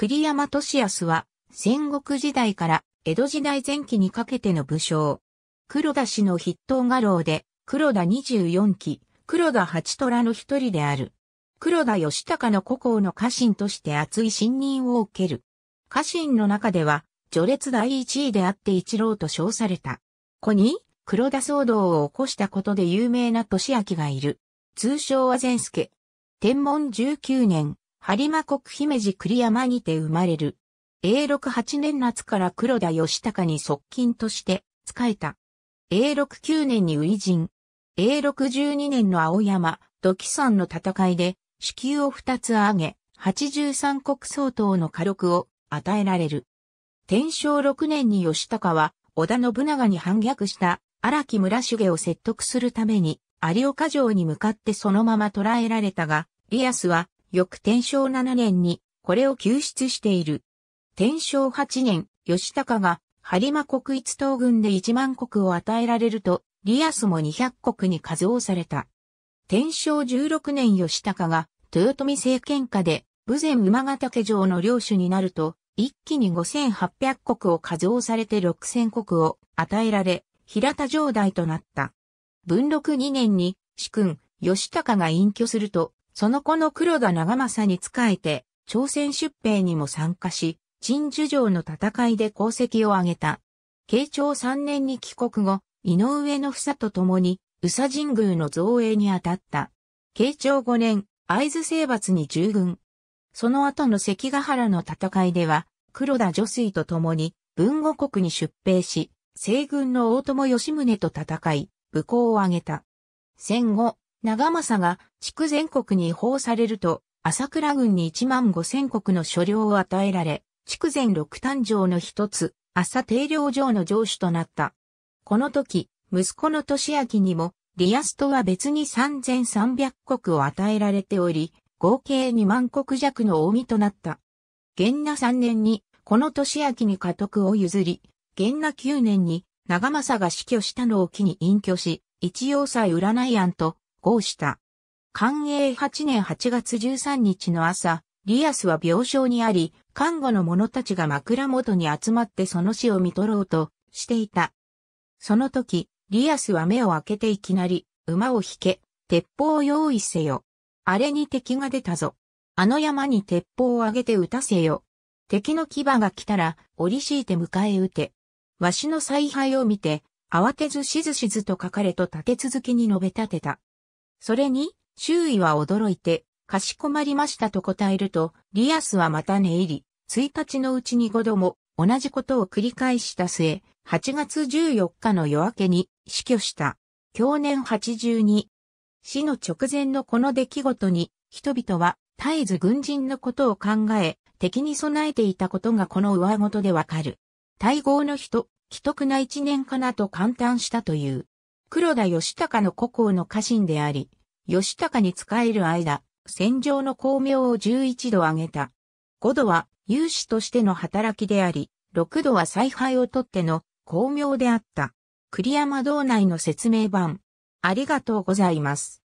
栗山俊康は、戦国時代から江戸時代前期にかけての武将。黒田氏の筆頭画廊で、黒田24期、黒田八虎の一人である。黒田義高の故郷の家臣として厚い信任を受ける。家臣の中では、序列第一位であって一郎と称された。子に、黒田騒動を起こしたことで有名な俊明がいる。通称は善助。天文19年、有馬国姫路栗山にて生まれる。永禄8年夏から黒田義高に側近として仕えた。永禄9年に初陣。永禄12年の青山、土岐山の戦いで、支給を二つ上げ、八十三国相当の火力を与えられる。天正六年に義高は、織田信長に反逆した荒木村重を説得するために、有岡城に向かってそのまま捕らえられたが、リアスは翌天正7年にこれを救出している。天正8年、吉高が播磨国一等軍で1万国を与えられると、リアスも200国に数をされた。天正16年吉高が豊臣政権下で武前馬ヶ岳城の領主になると、一気に5800国を数をされて6000国を与えられ、平田城代となった。文禄2年に、主君、吉高が隠居すると、その子の黒田長政に仕えて、朝鮮出兵にも参加し、陳樹城の戦いで功績を挙げた。慶長3年に帰国後、井上の房と共に、宇佐神宮の造営に当たった。慶長5年、会津征伐に従軍。その後の関ヶ原の戦いでは、黒田女水と共に、文後国に出兵し、西軍の大友義宗と戦い、武功を挙げた。戦後、長政が地区全国に放されると、朝倉軍に1万5千国の所領を与えられ、区全六誕城の一つ、朝定領城の城主となった。この時、息子の年明にも、リアスとは別に3300国を与えられており、合計2万国弱の大見となった。元那3年に、この年明に家督を譲り、元那9年に、長政が死去したのを機に隠居し、一要塞占い案とうした。寛永8年8月13日の朝、リアスは病床にあり、看護の者たちが枕元に集まってその死を見取ろうとしていた。その時、リアスは目を開けていきなり、馬を引け、鉄砲を用意せよ。あれに敵が出たぞ。あの山に鉄砲をあげて撃たせよ。敵の牙が来たら、折り敷いて迎え撃て。わしの采配を見て、慌てずしずしずと書かれと立て続けに述べ立てた。それに、周囲は驚いて、かしこまりましたと答えると、リアスはまた寝入り、1日のうちに5度も同じことを繰り返した末、8月14日の夜明けに死去した。去年82。死の直前のこの出来事に、人々は絶えず軍人のことを考え、敵に備えていたことがこの上事でわかる。大号の人、既得な一年かなと簡単したという。黒田義高の故郷の家臣であり、義高に仕える間、戦場の功名を11度上げた。5度は勇士としての働きであり、6度は采配をとっての功名であった。栗山道内の説明版。ありがとうございます。